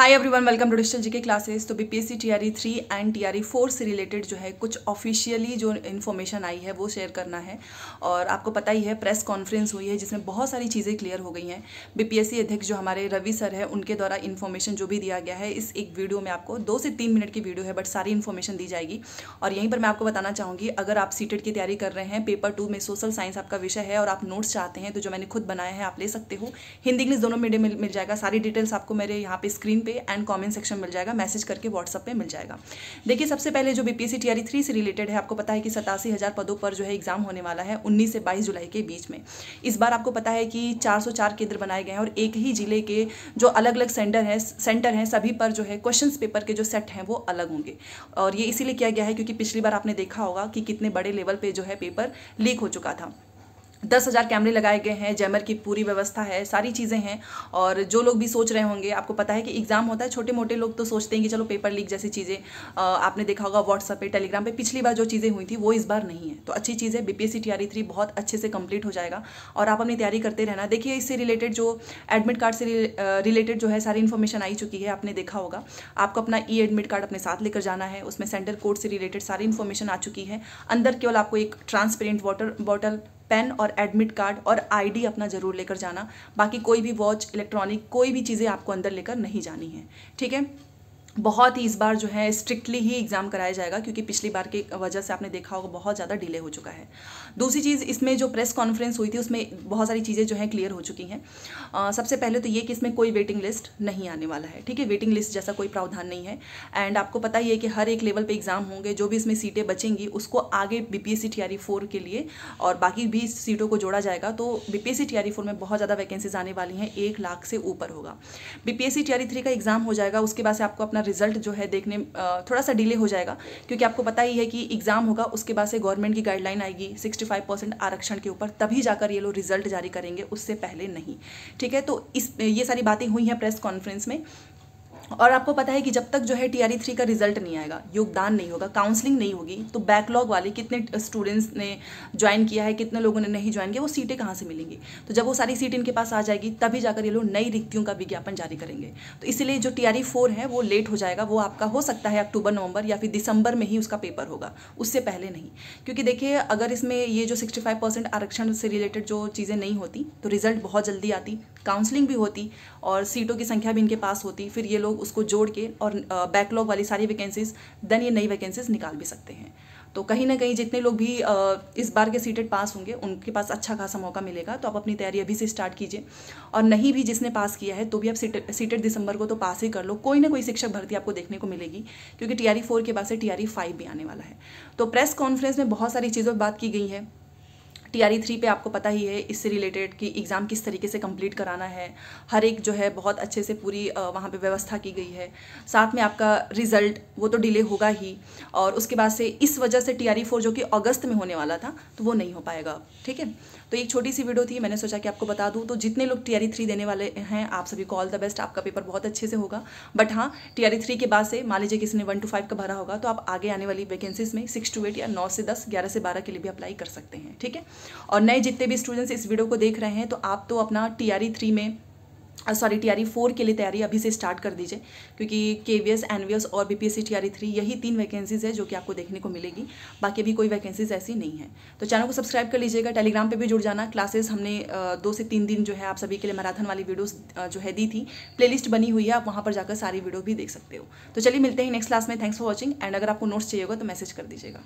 hi everyone welcome to digital जी के classes तो BPSC TRE three and TRE four से रिलेटेड जो है कुछ ऑफिशियली जो इन्फॉर्मेशन आई है वो शेयर करना है और आपको पता ही है प्रेस कॉन्फ्रेंस हुई है जिसमें बहुत सारी चीज़ें क्लियर हो गई हैं बीपीएससी अध्यक्ष जो हमारे रवि सर है उनके द्वारा इन्फॉर्मेशन जो भी दिया गया है इस एक वीडियो में आपको दो से तीन मिनट की वीडियो है बट सारी इन्फॉर्मेशन दी जाएगी और यहीं पर मैं आपको बताना चाहूँगी अगर आप सीटेड e की तैयारी कर रहे हैं पेपर टू में सोशल साइंस आपका विषय है और आप नोट्स चाहते हैं तो जो मैंने खुद बनाया है आप ले सकते हो हिंदी इंग्लिश दोनों मीडियम मिल जाएगा सारी डिटेल्स आपको मेरे यहाँ पर स्क्रीन पर पे एंड कमेंट सेक्शन मिल जाएगा मैसेज करके व्हाट्सअप पे मिल जाएगा देखिए सबसे पहले जो बीपीएससी टीआरई थ्री से रिलेटेड है आपको पता है कि सतासी हज़ार पदों पर जो है एग्जाम होने वाला है उन्नीस से बाईस जुलाई के बीच में इस बार आपको पता है कि चार केंद्र बनाए गए हैं और एक ही जिले के जो अलग अलग सेंटर हैं सेंटर हैं सभी पर जो है क्वेश्चन पेपर के जो सेट हैं वो अलग होंगे और ये इसीलिए किया गया है क्योंकि पिछली बार आपने देखा होगा कि कितने बड़े लेवल पर जो है पेपर लीक हो चुका था दस हज़ार कैमरे लगाए गए हैं जैमर की पूरी व्यवस्था है सारी चीज़ें हैं और जो लोग भी सोच रहे होंगे आपको पता है कि एग्ज़ाम होता है छोटे मोटे लोग तो सोचते हैं कि चलो पेपर लीक जैसी चीज़ें आपने देखा होगा व्हाट्सअप पे टेलीग्राम पे पिछली बार जो चीज़ें हुई थी वो इस बार नहीं है तो अच्छी चीज़ है बी पी थ्री बहुत अच्छे से कम्प्लीट हो जाएगा और आप अपनी तैयारी करते रहना देखिए इससे रिलेटेड जो एडमिट कार्ड से रिलेटेड जो है सारी इन्फॉर्मेशन आई चुकी है आपने देखा होगा आपको अपना ई एडमिट कार्ड अपने साथ लेकर जाना है उसमें सेंटर कोड से रिलेटेड सारी इन्फॉर्मेशन आ चुकी है अंदर केवल आपको एक ट्रांसपेरेंट वाटर बॉटल पेन और एडमिट कार्ड और आईडी अपना ज़रूर लेकर जाना बाकी कोई भी वॉच इलेक्ट्रॉनिक कोई भी चीज़ें आपको अंदर लेकर नहीं जानी है ठीक है बहुत ही इस बार जो है स्ट्रिक्टली ही एग्ज़ाम कराया जाएगा क्योंकि पिछली बार की वजह से आपने देखा होगा बहुत ज़्यादा डिले हो चुका है दूसरी चीज़ इसमें जो प्रेस कॉन्फ्रेंस हुई थी उसमें बहुत सारी चीज़ें जो हैं क्लियर हो चुकी हैं सबसे पहले तो ये कि इसमें कोई वेटिंग लिस्ट नहीं आने वाला है ठीक है वेटिंग लिस्ट जैसा कोई प्रावधान नहीं है एंड आपको पता ही है कि हर एक लेवल पर एग्ज़ाम होंगे जो भी इसमें सीटें बचेंगी उसको आगे बी पी एस के लिए और बाकी भी सीटों को जोड़ा जाएगा तो बी पी एस में बहुत ज़्यादा वैकेंसीज आने वाली हैं एक लाख से ऊपर होगा बी पी एस का एग्ज़ाम हो जाएगा उसके बाद से आपको अपना अपना रिजल्ट जो है देखने थोड़ा सा डिले हो जाएगा क्योंकि आपको पता ही है कि एग्ज़ाम होगा उसके बाद से गवर्नमेंट की गाइडलाइन आएगी 65 परसेंट आरक्षण के ऊपर तभी जाकर ये लोग रिजल्ट जारी करेंगे उससे पहले नहीं ठीक है तो इस ये सारी बातें हुई हैं प्रेस कॉन्फ्रेंस में और आपको पता है कि जब तक जो है टी आर थ्री का रिजल्ट नहीं आएगा योगदान नहीं होगा काउंसलिंग नहीं होगी तो बैकलॉग वाले कितने स्टूडेंट्स uh, ने ज्वाइन किया है कितने लोगों ने नहीं ज्वाइन किया वो सीटें कहाँ से मिलेंगी तो जब वो सारी सीट इनके पास आ जाएगी तभी जाकर ये लोग नई रिक्तियों का विज्ञापन जारी करेंगे तो इसलिए जो टी आर फोर है वो लेट हो जाएगा वो आपका हो सकता है अक्टूबर नवंबर या फिर दिसंबर में ही उसका पेपर होगा उससे पहले नहीं क्योंकि देखिए अगर इसमें ये जो सिक्सटी फाइव परसेंट आरक्षण से रिलेटेड जो चीज़ें नहीं होती तो रिजल्ट बहुत जल्दी आती काउंसलिंग भी होती और सीटों की संख्या भी इनके पास होती फिर ये लोग उसको जोड़ के और बैकलॉग वाली सारी वैकेंसीज देन ये नई वैकेंसीज निकाल भी सकते हैं तो कहीं ना कहीं जितने लोग भी इस बार के सीटेड पास होंगे उनके पास अच्छा खासा मौका मिलेगा तो आप अपनी तैयारी अभी से स्टार्ट कीजिए और नहीं भी जिसने पास किया है तो भी आप सीटेड दिसंबर को तो पास ही कर लो कोई ना कोई शिक्षक भर्ती आपको देखने को मिलेगी क्योंकि टी आर e के बाद से टी आर e भी आने वाला है तो प्रेस कॉन्फ्रेंस में बहुत सारी चीज़ों पर बात की गई है टी आर ई थ्री पर आपको पता ही है इससे रिलेटेड कि एग्ज़ाम किस तरीके से कंप्लीट कराना है हर एक जो है बहुत अच्छे से पूरी वहाँ पे व्यवस्था की गई है साथ में आपका रिज़ल्ट वो तो डिले होगा ही और उसके बाद से इस वजह से टी आर ई फोर जो कि अगस्त में होने वाला था तो वो नहीं हो पाएगा ठीक है तो एक छोटी सी वीडियो थी मैंने सोचा कि आपको बता दूँ तो जितने लोग टी आर थ्री देने वाले हैं आप सभी को ऑल द बेस्ट आपका पेपर बहुत अच्छे से होगा बट हाँ टी आर ई थ्री के बाद से मान लीजिए किसी ने वन टू फाइव का भरा होगा तो आप आगे आने वाली वैकेंसीज में सिक्स टू एट या नौ से दस ग्यारह से बारह के लिए भी अप्लाई कर सकते हैं ठीक है और नए जितने भी स्टूडेंट्स इस वीडियो को देख रहे हैं तो आप तो अपना टी थ्री e में sorry T R E four के लिए तैयारी अभी से स्टार्ट कर दीजिए क्योंकि K V S N V S और B P S C T R three यही तीन वैकेंसीज़ है जो कि आपको देखने को मिलेगी बाकी भी कोई वैकेंसीज ऐसी नहीं है तो चैनल को सब्सक्राइब कर लीजिएगा टेलीग्राम पे भी जुड़ जाना क्लासेस हमने दो से तीन दिन जो है आप सभी के लिए मैराथन वाली वीडियोज़ जो है दी थी प्लेलिस्ट बनी हुई है आप वहाँ पर जाकर सारी वीडियो भी देख सकते हो तो चलिए मिलते हैं नेक्स्ट क्लास में थैंक्स फॉर वॉचिंग एंड अगर आपको नोट्स चाहिए होगा तो मैसेज कर दीजिएगा